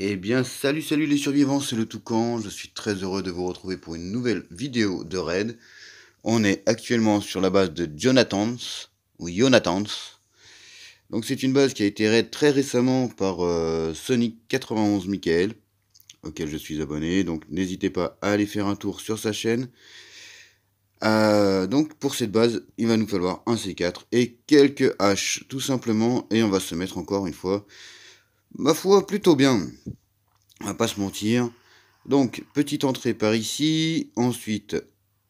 Eh bien, salut, salut les survivants, c'est le Toucan. Je suis très heureux de vous retrouver pour une nouvelle vidéo de raid. On est actuellement sur la base de Jonathan's, ou Jonathan's. Donc c'est une base qui a été raid très récemment par euh, Sonic91 Michael, auquel je suis abonné. Donc n'hésitez pas à aller faire un tour sur sa chaîne. Euh, donc pour cette base, il va nous falloir un C4 et quelques H tout simplement, et on va se mettre encore une fois, ma foi, plutôt bien. On va pas se mentir. Donc, petite entrée par ici, ensuite,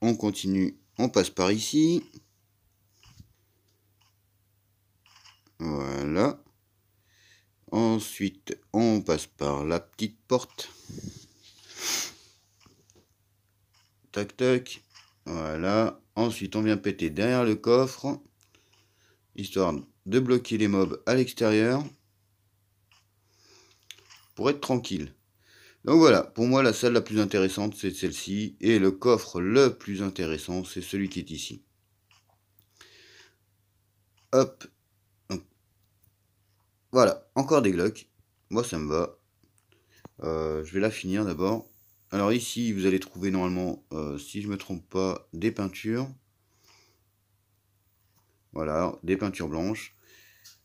on continue, on passe par ici. Voilà. Ensuite, on passe par la petite porte. Tac, tac. Voilà. Ensuite, on vient péter derrière le coffre, histoire de bloquer les mobs à l'extérieur, pour être tranquille. Donc voilà, pour moi, la salle la plus intéressante, c'est celle-ci, et le coffre le plus intéressant, c'est celui qui est ici. Hop. voilà, encore des glocks. Moi, ça me va. Euh, je vais la finir d'abord. Alors ici, vous allez trouver normalement, euh, si je ne me trompe pas, des peintures. Voilà, des peintures blanches.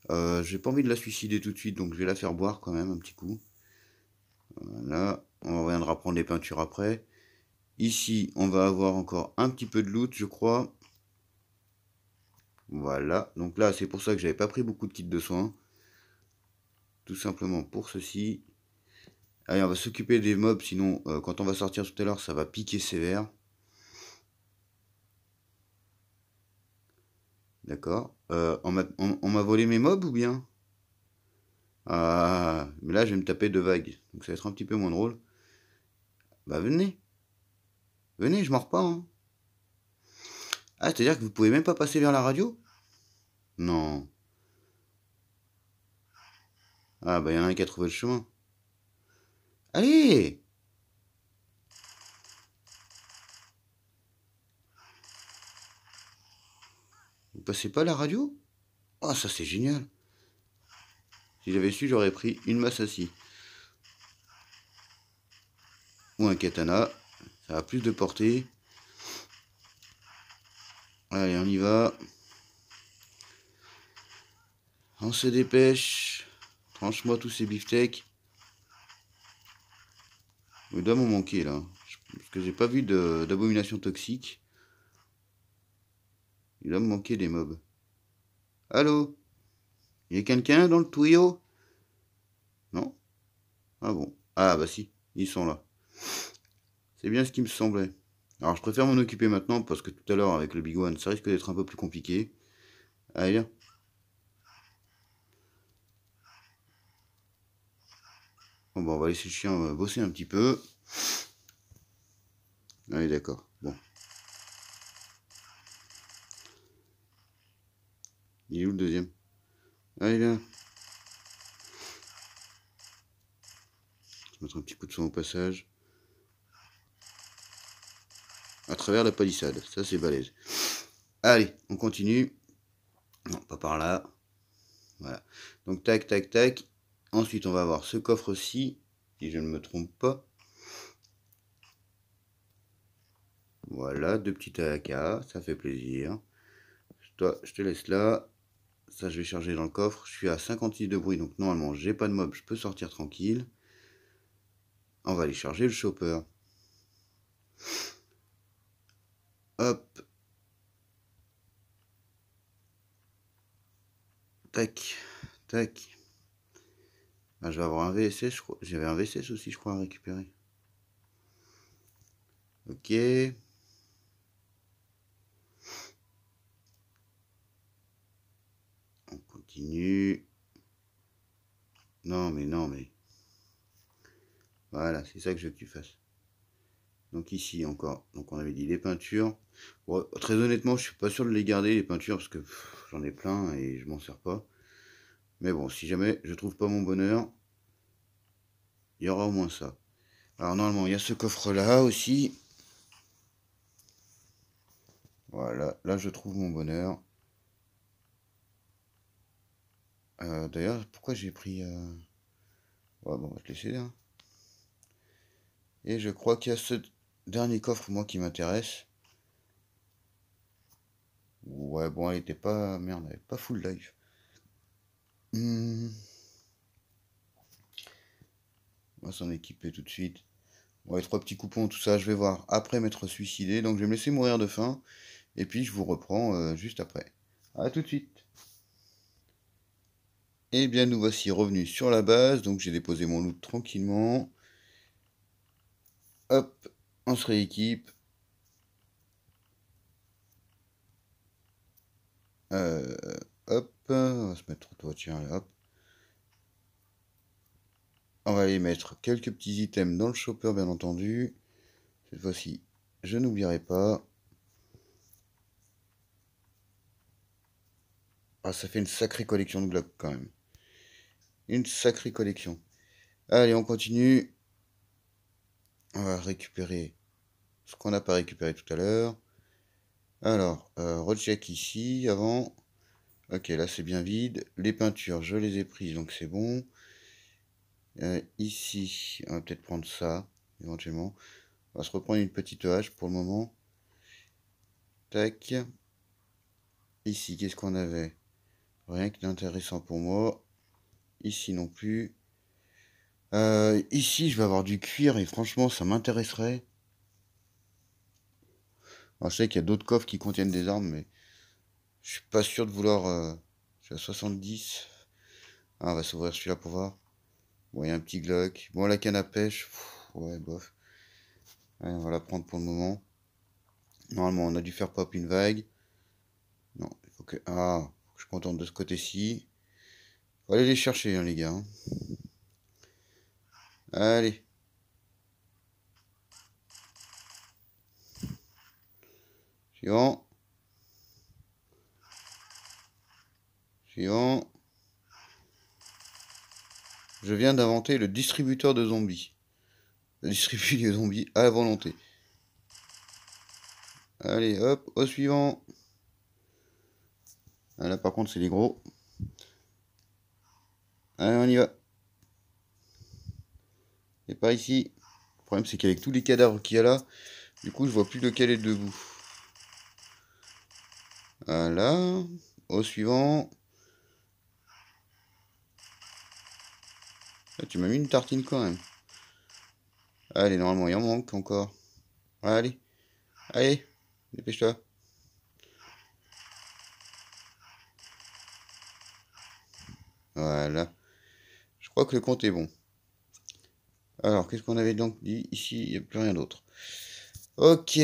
Je euh, J'ai pas envie de la suicider tout de suite, donc je vais la faire boire quand même un petit coup. Voilà, on reviendra prendre des peintures après. Ici, on va avoir encore un petit peu de loot, je crois. Voilà, donc là, c'est pour ça que j'avais pas pris beaucoup de kits de soins. Tout simplement pour ceci. Allez, on va s'occuper des mobs, sinon euh, quand on va sortir tout à l'heure, ça va piquer sévère. D'accord. Euh, on m'a volé mes mobs ou bien Ah, mais là je vais me taper deux vagues, donc ça va être un petit peu moins drôle. Bah venez. Venez, je mords pas. Hein. Ah, c'est-à-dire que vous pouvez même pas passer vers la radio Non. Ah, bah il y en a un qui a trouvé le chemin. Allez Vous passez pas la radio Ah, ça c'est génial Si j'avais su, j'aurais pris une masse assis. Ou un katana. Ça a plus de portée. Allez, on y va. On se dépêche. Tranche-moi tous ces beefsteaks. Il doit m'en manquer là. Parce que j'ai pas vu d'abomination toxique. Il doit me manquer des mobs. Allô Il y a quelqu'un dans le tuyau Non Ah bon. Ah bah si, ils sont là. C'est bien ce qui me semblait. Alors je préfère m'en occuper maintenant parce que tout à l'heure avec le Big One, ça risque d'être un peu plus compliqué. Allez, viens. Bon, bah, on va laisser le chien euh, bosser un petit peu. Allez, d'accord. Bon. Il est où le deuxième Allez, ah, là. Je vais mettre un petit coup de son au passage. À travers la palissade. Ça, c'est balèze. Allez, on continue. Non, pas par là. Voilà. Donc, tac, tac, tac. Ensuite, on va avoir ce coffre-ci, si je ne me trompe pas. Voilà, deux petits AK, ça fait plaisir. Toi, je te laisse là. Ça, je vais charger dans le coffre. Je suis à 56 de bruit, donc normalement, j'ai pas de mob, je peux sortir tranquille. On va aller charger le chopper. Hop. Tac, tac. Ah, je vais avoir un VSS, j'avais un VSS aussi, je crois, à récupérer. Ok. On continue. Non, mais non, mais. Voilà, c'est ça que je veux que tu fasses. Donc ici encore, donc on avait dit les peintures. très honnêtement, je suis pas sûr de les garder, les peintures, parce que j'en ai plein et je m'en sers pas. Mais bon, si jamais je trouve pas mon bonheur, il y aura au moins ça. Alors normalement, il y a ce coffre-là aussi. Voilà, là je trouve mon bonheur. Euh, d'ailleurs, pourquoi j'ai pris... Euh, bon, on va te laisser hein. Et je crois qu'il y a ce dernier coffre, moi, qui m'intéresse. Ouais, bon, elle était pas... Merde, elle n'avait pas full life. Hmm. On va s'en équiper tout de suite. Bon, les trois petits coupons, tout ça, je vais voir après m'être suicidé. Donc, je vais me laisser mourir de faim. Et puis, je vous reprends euh, juste après. A tout de suite. Et eh bien, nous voici revenus sur la base. Donc, j'ai déposé mon loot tranquillement. Hop, on se rééquipe. Euh, hop on va se mettre au hop. On va aller mettre quelques petits items dans le chopper, bien entendu. Cette fois-ci, je n'oublierai pas. Ah, ça fait une sacrée collection de blocs quand même. Une sacrée collection. Allez, on continue. On va récupérer ce qu'on n'a pas récupéré tout à l'heure. Alors, euh, recheck ici, avant. Ok, là c'est bien vide. Les peintures, je les ai prises, donc c'est bon. Euh, ici, on va peut-être prendre ça, éventuellement. On va se reprendre une petite hache pour le moment. Tac. Ici, qu'est-ce qu'on avait Rien que d'intéressant pour moi. Ici non plus. Euh, ici, je vais avoir du cuir et franchement, ça m'intéresserait. On je sais qu'il y a d'autres coffres qui contiennent des armes, mais... Je suis pas sûr de vouloir. Euh, je suis à 70. Ah, on va s'ouvrir celui-là pour voir. Bon, il y a un petit Glock. Bon, la canne à pêche. ouais, bof. Allez, on va la prendre pour le moment. Normalement, on a dû faire pop une vague. Non, il faut que. Ah, faut que je contente de ce côté-ci. Allez aller les chercher, hein, les gars. Hein. Allez. Suivant. Suivant. Je viens d'inventer le distributeur de zombies. Je distribue les zombies à la volonté. Allez, hop, au suivant. Ah, là, par contre, c'est les gros. Allez, on y va. Et pas ici. Le problème, c'est qu'avec tous les cadavres qu'il y a là, du coup, je vois plus lequel est debout. Voilà. Au suivant. Ah, tu m'as mis une tartine quand même. Allez, normalement, il en manque encore. Allez. Allez, dépêche-toi. Voilà. Je crois que le compte est bon. Alors, qu'est-ce qu'on avait donc dit Ici, il n'y a plus rien d'autre. Ok.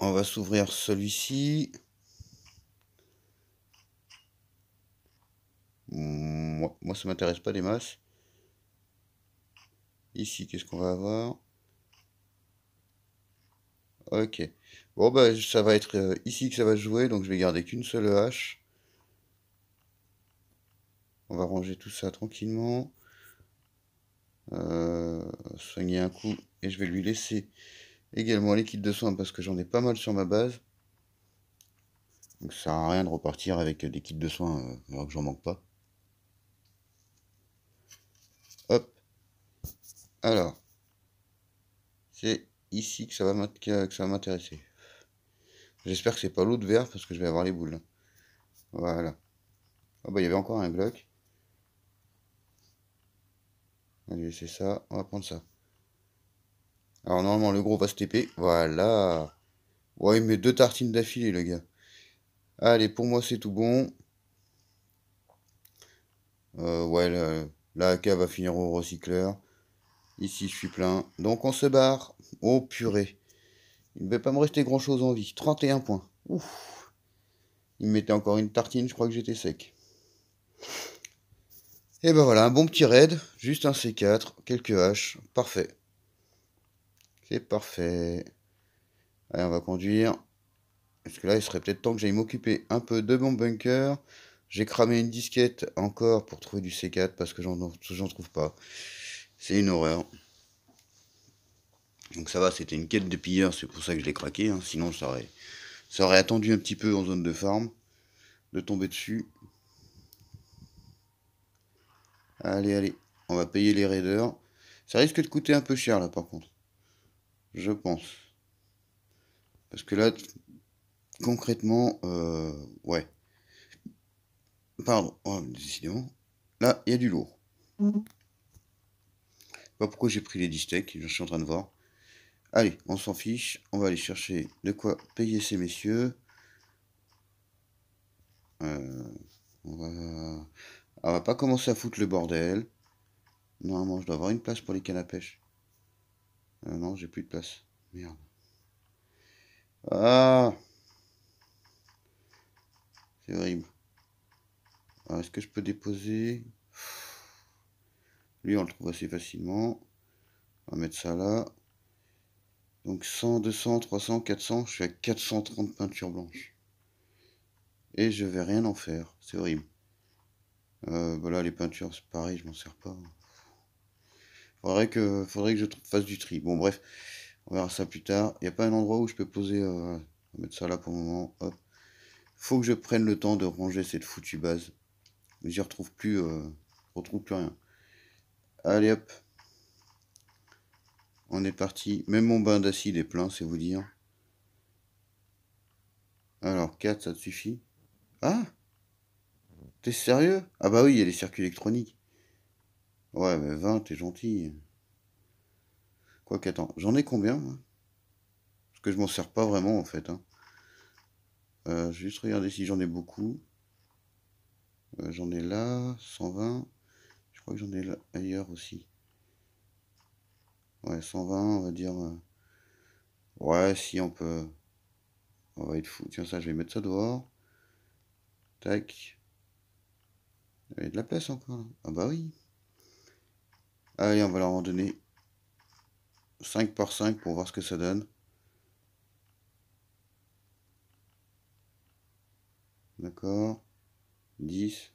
On va s'ouvrir celui-ci. Moi, moi ça m'intéresse pas des masses. Ici, qu'est-ce qu'on va avoir Ok. Bon, bah, ça va être euh, ici que ça va jouer, donc je vais garder qu'une seule hache. On va ranger tout ça tranquillement. Euh, soigner un coup, et je vais lui laisser également les kits de soins parce que j'en ai pas mal sur ma base. Donc ça sert à rien de repartir avec des kits de soins, euh, alors que j'en manque pas. Alors, c'est ici que ça va m'intéresser. J'espère que c'est pas l'eau de verre parce que je vais avoir les boules. Hein. Voilà. Ah bah il y avait encore un bloc. Allez, c'est ça. On va prendre ça. Alors normalement le gros va se TP. Voilà. Ouais, il met deux tartines d'affilée le gars. Allez, pour moi c'est tout bon. Euh, ouais, la, la va finir au recycleur. Ici, je suis plein. Donc, on se barre. Oh, purée. Il ne va pas me rester grand-chose en vie. 31 points. Ouf. Il me mettait encore une tartine. Je crois que j'étais sec. Et ben voilà, un bon petit raid. Juste un C4. Quelques haches. Parfait. C'est parfait. Allez, on va conduire. Parce que là, il serait peut-être temps que j'aille m'occuper un peu de mon bunker. J'ai cramé une disquette encore pour trouver du C4 parce que j'en trouve pas. C'est une horreur. Donc ça va, c'était une quête de pilleurs, c'est pour ça que je l'ai craqué. Hein. Sinon, ça aurait, ça aurait attendu un petit peu en zone de farm de tomber dessus. Allez, allez, on va payer les raiders. Ça risque de coûter un peu cher là par contre. Je pense. Parce que là, concrètement, euh, ouais. Pardon, oh, décidément. Là, il y a du lourd. Mmh pas bah, pourquoi j'ai pris les 10 je suis en train de voir. Allez, on s'en fiche, on va aller chercher de quoi payer ces messieurs. Euh, on va... Ah, va pas commencer à foutre le bordel. Normalement, je dois avoir une place pour les cannes à pêche. Euh, non, j'ai plus de place. Merde. Ah C'est horrible. Est-ce que je peux déposer lui, on le trouve assez facilement. On va mettre ça là. Donc 100, 200, 300, 400. Je suis à 430 peintures blanches. Et je vais rien en faire. C'est horrible. voilà, euh, bah les peintures, c'est pareil, je m'en sers pas. Faudrait que, faudrait que je fasse du tri. Bon, bref, on verra ça plus tard. Il n'y a pas un endroit où je peux poser... Euh, on va mettre ça là pour le moment. Hop. Faut que je prenne le temps de ranger cette foutue base. J'y retrouve plus... Euh, retrouve plus rien. Allez hop. On est parti. Même mon bain d'acide est plein, c'est vous dire. Alors, 4, ça te suffit. Ah T'es sérieux Ah bah oui, il y a les circuits électroniques. Ouais, mais 20, t'es gentil. Quoi qu'attends, j'en ai combien, moi Parce que je m'en sers pas vraiment, en fait. Hein. Euh, juste regarder si j'en ai beaucoup. Euh, j'en ai là, 120 que j'en ai ailleurs aussi. Ouais, 120, on va dire. Euh, ouais, si on peut. On va être fou. Tiens, ça, je vais mettre ça dehors. Tac. Il y a de la place encore. Ah bah oui. Allez, on va leur en donner 5 par 5 pour voir ce que ça donne. D'accord. 10.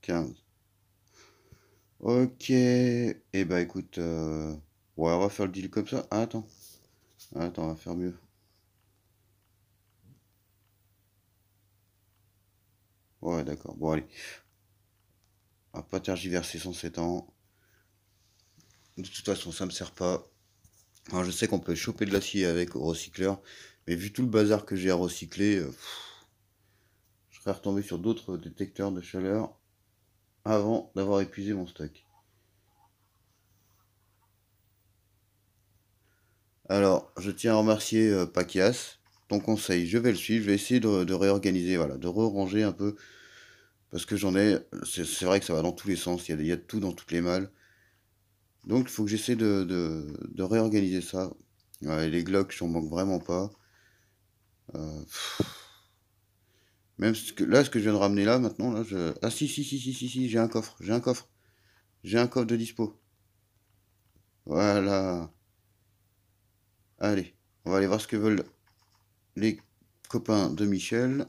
15. Ok, et eh bah ben, écoute, euh, ouais, on va faire le deal comme ça. Ah, attends, ah, attends, on va faire mieux. Ouais, d'accord. Bon, allez. On va pas tergiverser 107 ans. De toute façon, ça me sert pas. Alors, je sais qu'on peut choper de l'acier avec au recycleur, mais vu tout le bazar que j'ai à recycler, euh, je serais retombé sur d'autres détecteurs de chaleur avant d'avoir épuisé mon stock. Alors, je tiens à remercier euh, Pacias. Ton conseil, je vais le suivre. Je vais essayer de, réorganiser, voilà, de re-ranger un peu. Parce que j'en ai. C'est vrai que ça va dans tous les sens. Il y, y, a tout dans toutes les malles. Donc, il faut que j'essaie de, réorganiser ça. les Glocks, j'en manque vraiment pas. Euh, même ce que, là, ce que je viens de ramener là, maintenant, là, je... Ah si, si, si, si, si, si, j'ai un coffre, j'ai un coffre. J'ai un coffre de dispo. Voilà. Allez, on va aller voir ce que veulent les copains de Michel.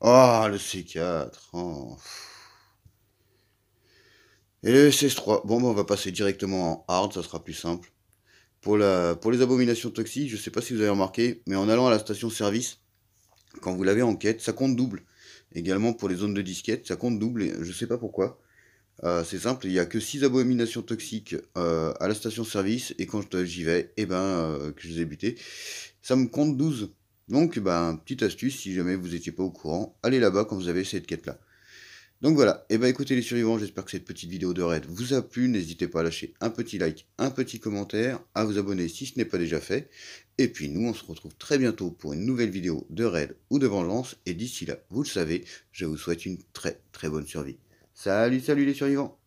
Ah, le C4. Et le CS3. Bon, ben, on va passer directement en hard, ça sera plus simple. Pour, la, pour les abominations toxiques, je ne sais pas si vous avez remarqué, mais en allant à la station-service, quand vous l'avez en quête, ça compte double. Également pour les zones de disquette, ça compte double, et je ne sais pas pourquoi. Euh, c'est simple, il n'y a que 6 abominations toxiques euh, à la station-service, et quand j'y vais, eh ben, euh, que je les ai butées, ça me compte 12. Donc, ben, petite astuce, si jamais vous n'étiez pas au courant, allez là-bas quand vous avez cette quête-là. Donc voilà, et eh bah ben, écoutez les survivants, j'espère que cette petite vidéo de raid vous a plu, n'hésitez pas à lâcher un petit like, un petit commentaire, à vous abonner si ce n'est pas déjà fait, et puis nous on se retrouve très bientôt pour une nouvelle vidéo de raid ou de vengeance, et d'ici là, vous le savez, je vous souhaite une très très bonne survie. Salut salut les survivants